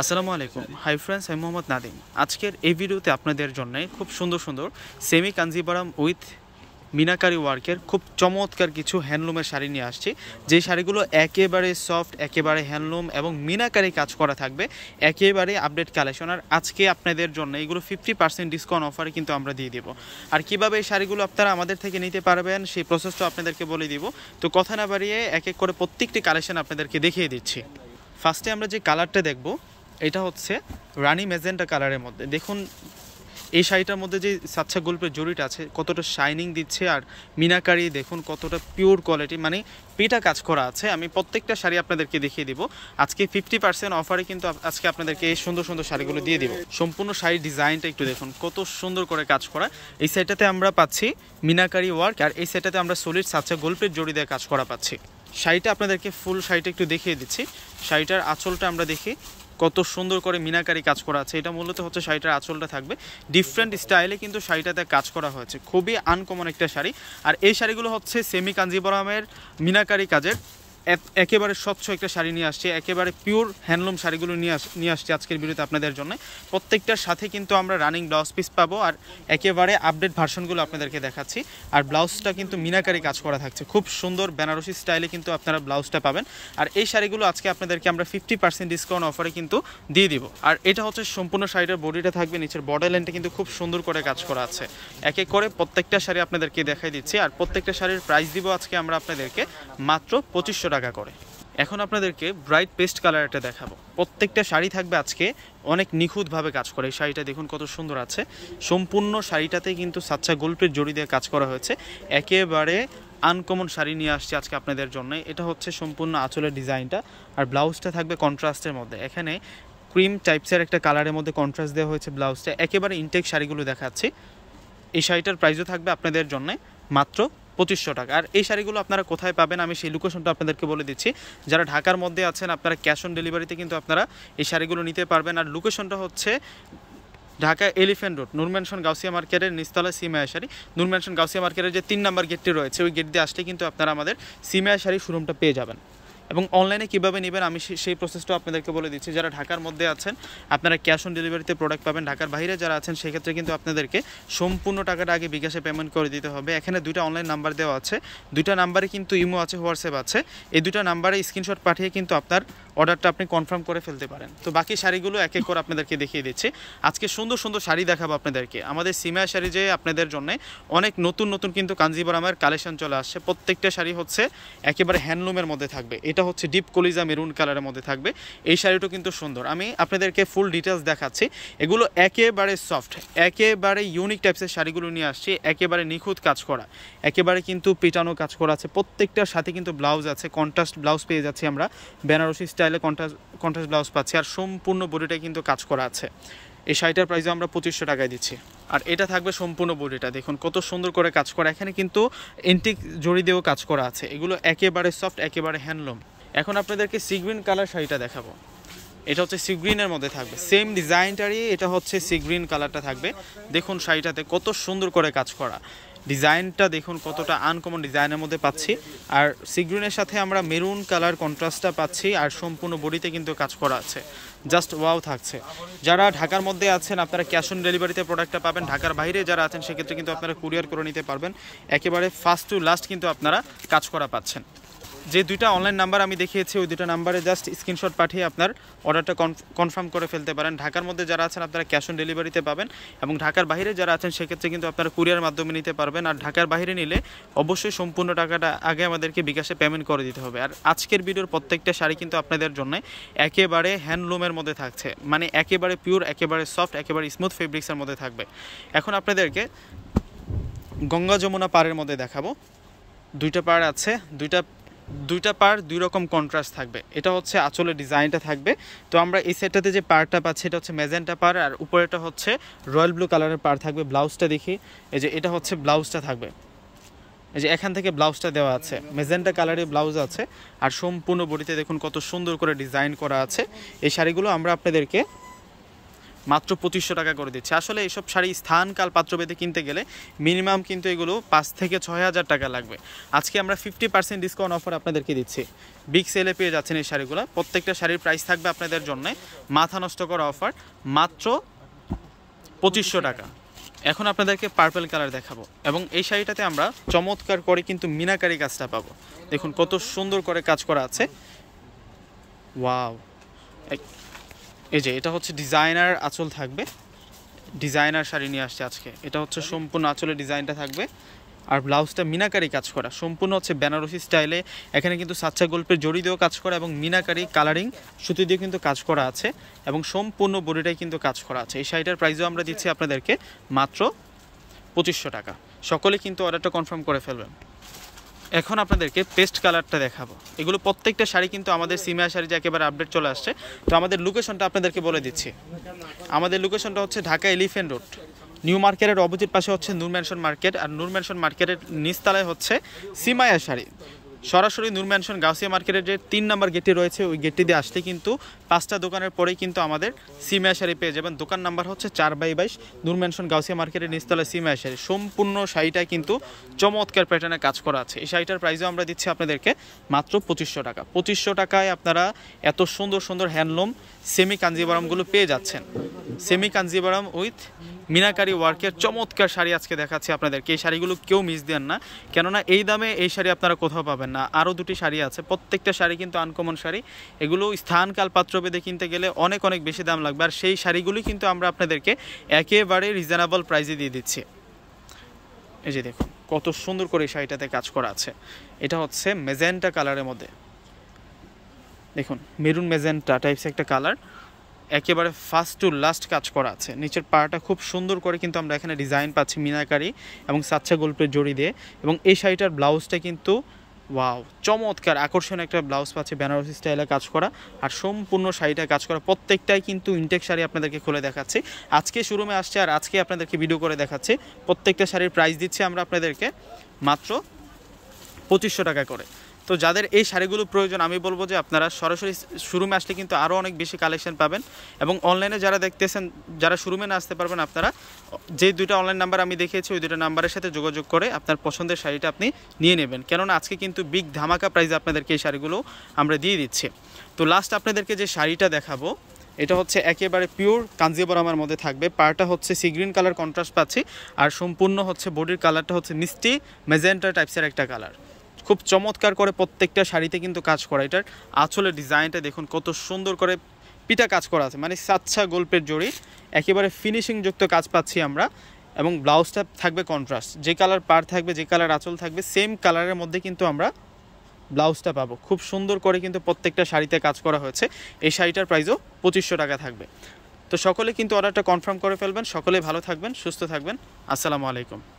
আসসালামু আলাইকুম hi friends আমি মোহাম্মদ নাদিম আজকের এই ভিডিওতে আপনাদের জন্য খুব সুন্দর সুন্দর সেমি কাঞ্জিবারাম উইথ মিনাকারি ওয়ার্কের খুব চমৎকার কিছু হ্যান্ডলুমের শাড়ি নিয়ে আসছি যে শাড়িগুলো একেবারে সফট একেবারে হ্যান্ডলুম এবং মিনাকারি কাজ করা থাকবে একেবারে আপডেট কালেকশন আর আজকে আপনাদের জন্য এগুলো ফিফটি পার্সেন্ট ডিসকাউন্ট অফারে কিন্তু আমরা দিয়ে দেবো আর কিভাবে এই শাড়িগুলো আপনারা আমাদের থেকে নিতে পারবেন সেই প্রসেসটা আপনাদেরকে বলে দিব তো কথা না বাড়িয়ে এক এক করে প্রত্যেকটি কালেকশন আপনাদেরকে দেখিয়ে দিচ্ছি ফার্স্টে আমরা যে কালারটা দেখবো এটা হচ্ছে রানি মেজেন্টা কালারের মধ্যে দেখুন এই শাড়িটার মধ্যে যে সাচ্ছা গল্পের জরিটা আছে কতটা শাইনিং দিচ্ছে আর মিনাকারি দেখুন কতটা পিওর কোয়ালিটি মানে পেটা কাজ করা আছে আমি প্রত্যেকটা শাড়ি আপনাদেরকে দেখিয়ে দিব আজকে ফিফটি পার্সেন্ট অফারে কিন্তু আজকে আপনাদেরকে এই সুন্দর সুন্দর শাড়িগুলো দিয়ে দিব সম্পূর্ণ শাড়ির ডিজাইনটা একটু দেখুন কত সুন্দর করে কাজ করা এই সাইডটাতে আমরা পাচ্ছি মিনাকারি ওয়ার্ক আর এই সাইডটাতে আমরা সলিড সাচ্ছা গল্পের জড়ি দিয়ে কাজ করা পাচ্ছি শাড়িটা আপনাদেরকে ফুল শাড়িটা একটু দেখিয়ে দিচ্ছি শাড়িটার আঁচলটা আমরা দেখি কত সুন্দর করে মিনাকারি কাজ করা আছে এটা মূলত হচ্ছে শাড়িটার আঁচলটা থাকবে ডিফারেন্ট স্টাইলে কিন্তু শাড়িটাতে কাজ করা হয়েছে খুবই আনকমন একটা শাড়ি আর এই শাড়িগুলো হচ্ছে সেমি কাঞ্জিবরামের মিনাকারি কাজের একেবারে স্বচ্ছ একটা শাড়ি নিয়ে আসছি একেবারে পিওর হ্যান্ডলুম শাড়িগুলো নিয়ে আস নিয়ে আসছি আজকের ভিডিওতে আপনাদের জন্য প্রত্যেকটার সাথে কিন্তু আমরা রানিং ব্লাউজ পিস পাবো আর একেবারে আপডেট ভার্সনগুলো আপনাদেরকে দেখাচ্ছি আর ব্লাউজটা কিন্তু মিনাকারি কাজ করা থাকছে খুব সুন্দর বেনারসি স্টাইলে কিন্তু আপনারা ব্লাউজটা পাবেন আর এই শাড়িগুলো আজকে আপনাদেরকে আমরা ফিফটি পার্সেন্ট ডিসকাউন্ট অফারে কিন্তু দিয়ে দিব আর এটা হচ্ছে সম্পূর্ণ শাড়িটার বডিটা থাকবে নিচের বর্ডার লাইনটা কিন্তু খুব সুন্দর করে কাজ করা আছে এক এক করে প্রত্যেকটা শাড়ি আপনাদেরকে দেখাই দিচ্ছি আর প্রত্যেকটা শাড়ির প্রাইস দিব আজকে আমরা আপনাদেরকে মাত্র পঁচিশশো টাকা করে এখন আপনাদেরকে ব্রাইট পেস্ট কালার একটা দেখাবো প্রত্যেকটা শাড়ি থাকবে আজকে অনেক নিখুঁতভাবে কাজ করে এই শাড়িটা দেখুন কত সুন্দর আছে সম্পূর্ণ শাড়িটাতে কিন্তু সাচ্চা গোল্পের জড়ি দিয়ে কাজ করা হয়েছে একেবারে আনকমন শাড়ি নিয়ে আসছি আজকে আপনাদের জন্য এটা হচ্ছে সম্পূর্ণ আঁচলের ডিজাইনটা আর ব্লাউজটা থাকবে কন্ট্রাস্টের মধ্যে এখানে ক্রিম টাইপসের একটা কালারের মধ্যে কন্ট্রাস্ট দেওয়া হয়েছে ব্লাউজটা একেবারে ইনটেক শাড়িগুলো দেখাচ্ছি এই শাড়িটার প্রাইসও থাকবে আপনাদের জন্য মাত্র পঁচিশশো টাকা আর এই শাড়িগুলো আপনারা কোথায় পাবেন আমি সেই লোকেশনটা আপনাদেরকে বলে দিচ্ছি যারা ঢাকার মধ্যে আছেন আপনারা ক্যাশ অন ডেলিভারিতে কিন্তু আপনারা এই শাড়িগুলো নিতে পারবেন আর লোকেশনটা হচ্ছে ঢাকা এলিফ্যান্ট রোড নুরম্যানশন গাউসিয়া মার্কেটের নিস্তলা সিমায়া শাড়ি নুরম্যানশন গাউসিয়া মার্কেটের যে তিন নম্বর গেটটি রয়েছে ওই গেট দিয়ে আসলে কিন্তু আপনারা আমাদের সিমায়া শাড়ি শোরুমটা পেয়ে যাবেন এবং অনলাইনে কীভাবে নেবেন আমি সেই প্রসেসটাও আপনাদেরকে বলে দিচ্ছি যারা ঢাকার মধ্যে আছেন আপনারা ক্যাশ অন ডেলিভারিতে প্রোডাক্ট পাবেন ঢাকার বাইরে যারা আছেন সেক্ষেত্রে কিন্তু আপনাদেরকে সম্পূর্ণ টাকাটা আগে বিকাশে পেমেন্ট করে দিতে হবে এখানে দুইটা অনলাইন নাম্বার দেওয়া আছে দুইটা নাম্বারে কিন্তু ইমো আছে হোয়াটসঅ্যাপ আছে এই দুটা নাম্বারে স্ক্রিনশট পাঠিয়ে কিন্তু আপনার অর্ডারটা আপনি কনফার্ম করে ফেলতে পারেন তো বাকি শাড়িগুলো এক এক করে আপনাদেরকে দেখিয়ে দিচ্ছি আজকে সুন্দর সুন্দর শাড়ি দেখাবো আপনাদেরকে আমাদের সিমা শাড়ি যে আপনাদের জন্য অনেক নতুন নতুন কিন্তু কাঞ্জিবরামের কালেকশন চলে আসছে প্রত্যেকটা শাড়ি হচ্ছে একেবারে হ্যান্ডলুমের মধ্যে থাকবে এটা হচ্ছে ডিপ কলিজা মেরুন কালারের মধ্যে থাকবে এই শাড়িটা কিন্তু সুন্দর আমি আপনাদেরকে ফুল ডিটেলস দেখাচ্ছি এগুলো একেবারে সফট একেবারে ইউনিক টাইপসের শাড়িগুলো নিয়ে আসছি একেবারে নিখুঁত কাজ করা একেবারে কিন্তু পেটানো কাজ করা আছে প্রত্যেকটার সাথে কিন্তু ব্লাউজ আছে কন্ট্রাস্ট ব্লাউজ পেয়ে যাচ্ছি আমরা বেনারসি স্টাইলে কন্ট্রাস্ট কন্ট্রাস্ট ব্লাউজ পাচ্ছি আর সম্পূর্ণ বডিটাই কিন্তু কাজ করা আছে এই শাড়িটার প্রাইসও আমরা পঁচিশশো টাকায় দিচ্ছি আর এটা থাকবে সম্পূর্ণ বডিটা দেখুন কত সুন্দর করে কাজ করা এখানে কিন্তু এন্টিক জড়ি দিয়েও কাজ করা আছে এগুলো একেবারে সফট একেবারে হ্যান্ডলুম এখন আপনাদেরকে সিগ্রিন কালার শাড়িটা দেখাবো এটা হচ্ছে সিগ্রিনের মধ্যে থাকবে সেম ডিজাইনটারই এটা হচ্ছে সিগ্রিন কালারটা থাকবে দেখুন শাড়িটাতে কত সুন্দর করে কাজ করা ডিজাইনটা দেখুন কতটা আনকমন ডিজাইনের মধ্যে পাচ্ছি আর সিগ্রিনের সাথে আমরা মেরুন কালার কন্ট্রাস্টটা পাচ্ছি আর সম্পূর্ণ বডিতে কিন্তু কাজ করা আছে জাস্ট ওয়াও থাকছে যারা ঢাকার মধ্যে আছেন আপনারা ক্যাশ অন ডেলিভারিতে প্রোডাক্টটা পাবেন ঢাকার বাইরে যারা আছেন সেক্ষেত্রে কিন্তু আপনারা কুরিয়ার করে নিতে পারবেন একেবারে ফার্স্ট টু লাস্ট কিন্তু আপনারা কাজ করা পাচ্ছেন যে দুইটা অনলাইন নাম্বার আমি দেখিয়েছি ওই দুটো নাম্বারে জাস্ট স্ক্রিনশট পাঠিয়ে আপনার অর্ডারটা কনফার্ম করে ফেলতে পারেন ঢাকার মধ্যে যারা আছেন আপনারা ক্যাশ অন ডেলিভারিতে পাবেন এবং ঢাকার বাইরে যারা আছেন সেক্ষেত্রে কিন্তু আপনারা কুরিয়ার মাধ্যমে নিতে পারবেন আর ঢাকার বাইরে নিলে অবশ্যই সম্পূর্ণ টাকাটা আগে আমাদেরকে বিকাশে পেমেন্ট করে দিতে হবে আর আজকের ভিডিওর প্রত্যেকটা শাড়ি কিন্তু আপনাদের জন্য একেবারে হ্যান্ডলুমের মধ্যে থাকছে মানে একেবারে পিওর একেবারে সফট একেবারে স্মুথ ফেব্রিক্সের মধ্যে থাকবে এখন আপনাদেরকে গঙ্গা যমুনা পাড়ের মধ্যে দেখাবো দুইটা পাড় আছে দুইটা দুইটা পার দুই রকম কন্ট্রাস্ট থাকবে এটা হচ্ছে আঁচলের ডিজাইনটা থাকবে তো আমরা এই সেটটাতে যে পারটা পাচ্ছি এটা হচ্ছে মেজেন্টা পার আর উপরেটা হচ্ছে রয়্যাল ব্লু কালারের পার থাকবে ব্লাউজটা দেখি এই যে এটা হচ্ছে ব্লাউজটা থাকবে এই যে এখান থেকে ব্লাউজটা দেওয়া আছে মেজেন্টা কালারের ব্লাউজ আছে আর সম্পূর্ণ বডিতে দেখুন কত সুন্দর করে ডিজাইন করা আছে এই শাড়িগুলো আমরা আপনাদেরকে মাত্র পঁচিশশো টাকা করে দিচ্ছে আসলে এইসব শাড়ি স্থান কাল পাত্র বেঁধে কিনতে গেলে মিনিমাম কিন্তু এগুলো পাঁচ থেকে ছয় হাজার টাকা লাগবে আজকে আমরা ফিফটি পার্সেন্ট ডিসকাউন্ট অফার আপনাদেরকে দিচ্ছি বিগ সেলে পেয়ে যাচ্ছেন এই শাড়িগুলো প্রত্যেকটা শাড়ির প্রাইস থাকবে আপনাদের জন্য মাথা নষ্ট করা অফার মাত্র পঁচিশশো টাকা এখন আপনাদেরকে পার্পেল কালার দেখাবো এবং এই শাড়িটাতে আমরা চমৎকার করে কিন্তু মিনাকারি কাজটা পাবো দেখুন কত সুন্দর করে কাজ করা আছে ওয়াও এই যে এটা হচ্ছে ডিজাইনার আঁচল থাকবে ডিজাইনার শাড়ি নিয়ে আসছে আজকে এটা হচ্ছে সম্পূর্ণ আঁচলের ডিজাইনটা থাকবে আর ব্লাউজটা মিনাকারি কাজ করা সম্পূর্ণ হচ্ছে বেনারসি স্টাইলে এখানে কিন্তু সাচ্চা গল্পের জড়ি দিয়েও কাজ করা এবং মিনাকারি কালারিং সুতি দিয়েও কিন্তু কাজ করা আছে এবং সম্পূর্ণ বডিটাই কিন্তু কাজ করা আছে এই শাড়িটার প্রাইসও আমরা দিচ্ছি আপনাদেরকে মাত্র পঁচিশশো টাকা সকলে কিন্তু অর্ডারটা কনফার্ম করে ফেলবেন এখন আপনাদেরকে পেস্ট কালারটা দেখাবো এগুলো প্রত্যেকটা শাড়ি কিন্তু আমাদের সিমিয়া শাড়ি যে একেবারে আপডেট চলে আসছে তো আমাদের লোকেশনটা আপনাদেরকে বলে দিচ্ছি আমাদের লোকেশনটা হচ্ছে ঢাকা এলিফেন্ট রোড নিউ মার্কেটের অপোজিট পাশে হচ্ছে নূর মার্কেট আর নূর মার্কেটের নিচতলায় হচ্ছে সিমায়া শাড়ি সরাসরি নূর ম্যানশন গাউসিয়া মার্কেটের যে তিন নম্বর গেটটি রয়েছে ওই গেটটি দিয়ে আসলে কিন্তু পাঁচটা দোকানের পরেই কিন্তু আমাদের শাড়ি পেয়ে যাবেন দোকান নাম্বার হচ্ছে চার বাই বাইশ নূর ম্যানশন গাউসিয়া মার্কেটের নিচতলা সিমায়াশারি সম্পূর্ণ শাড়িটায় কিন্তু চমৎকার প্যাটার্নে কাজ করা আছে এই শাড়িটার প্রাইসও আমরা দিচ্ছি আপনাদেরকে মাত্র পঁচিশশো টাকা পঁচিশশো টাকায় আপনারা এত সুন্দর সুন্দর হ্যান্ডলুম সেমি কাঞ্জিবরমগুলো পেয়ে যাচ্ছেন সেমি কাঞ্জিবারাম উইথ মিনাকারি ওয়ার্কের চমৎকার শাড়ি আজকে দেখাচ্ছি আপনাদেরকে এই শাড়িগুলো কেউ মিস দেন না কেননা এই দামে এই শাড়ি আপনারা কোথাও পাবেন না আরও দুটি শাড়ি আছে প্রত্যেকটা শাড়ি কিন্তু আনকমন শাড়ি এগুলো স্থানকাল পাত্রভেদে কিনতে গেলে অনেক অনেক বেশি দাম লাগবে আর সেই শাড়িগুলি কিন্তু আমরা আপনাদেরকে একেবারে রিজনেবল প্রাইসে দিয়ে দিচ্ছি এই যে দেখুন কত সুন্দর করে শাড়িটাতে কাজ করা আছে এটা হচ্ছে মেজেন্টা কালারের মধ্যে দেখুন মেরুন মেজেন্টা টাইপস একটা কালার একেবারে ফার্স্ট টু লাস্ট কাজ করা আছে নিচের পাড়াটা খুব সুন্দর করে কিন্তু আমরা এখানে ডিজাইন পাচ্ছি মিনাকারি এবং সাচ্চা গল্পের জড়ি দিয়ে এবং এই শাড়িটার ব্লাউজটা কিন্তু ওয়াও চমৎকার আকর্ষণ একটা ব্লাউজ পাচ্ছে বেনারসি স্টাইলে কাজ করা আর সম্পূর্ণ শাড়িটা কাজ করা প্রত্যেকটাই কিন্তু ইনটেক শাড়ি আপনাদেরকে খুলে দেখাচ্ছে আজকে শোরুমে আসছে আর আজকে আপনাদেরকে ভিডিও করে দেখাচ্ছে প্রত্যেকটা শাড়ির প্রাইস দিচ্ছি আমরা আপনাদেরকে মাত্র পঁচিশশো টাকা করে তো যাদের এই শাড়িগুলো প্রয়োজন আমি বলবো যে আপনারা সরাসরি শোরুমে আসলে কিন্তু আরও অনেক বেশি কালেকশন পাবেন এবং অনলাইনে যারা দেখতেছেন যারা শোরুমে না আসতে পারবেন আপনারা যে দুটো অনলাইন নাম্বার আমি দেখিয়েছি ওই দুটো নাম্বারের সাথে যোগাযোগ করে আপনার পছন্দের শাড়িটা আপনি নিয়ে নেবেন কেননা আজকে কিন্তু বিগ ধামাকা প্রাইজে আপনাদেরকে এই শাড়িগুলো আমরা দিয়ে দিচ্ছি তো লাস্ট আপনাদেরকে যে শাড়িটা দেখাবো এটা হচ্ছে একেবারে পিওর কাঞ্জিবর আমার মধ্যে থাকবে পারটা হচ্ছে সি গ্রিন কালার কন্ট্রাস্ট পাচ্ছি আর সম্পূর্ণ হচ্ছে বডির কালারটা হচ্ছে মিষ্টি মেজেন্টা টাইপসের একটা কালার খুব চমৎকার করে প্রত্যেকটা শাড়িতে কিন্তু কাজ করা এটার আঁচলের ডিজাইনটা দেখুন কত সুন্দর করে পিটা কাজ করা আছে মানে সাচ্ছা গল্পের জড়ি একেবারে ফিনিশিংযুক্ত কাজ পাচ্ছি আমরা এবং ব্লাউজটা থাকবে কন্ট্রাস্ট যে কালার পার থাকবে যে কালার আঁচল থাকবে সেম কালারের মধ্যে কিন্তু আমরা ব্লাউজটা পাবো খুব সুন্দর করে কিন্তু প্রত্যেকটা শাড়িতে কাজ করা হয়েছে এই শাড়িটার প্রাইসও পঁচিশশো টাকা থাকবে তো সকলে কিন্তু অর্ডারটা কনফার্ম করে ফেলবেন সকলে ভালো থাকবেন সুস্থ থাকবেন আসসালামু আলাইকুম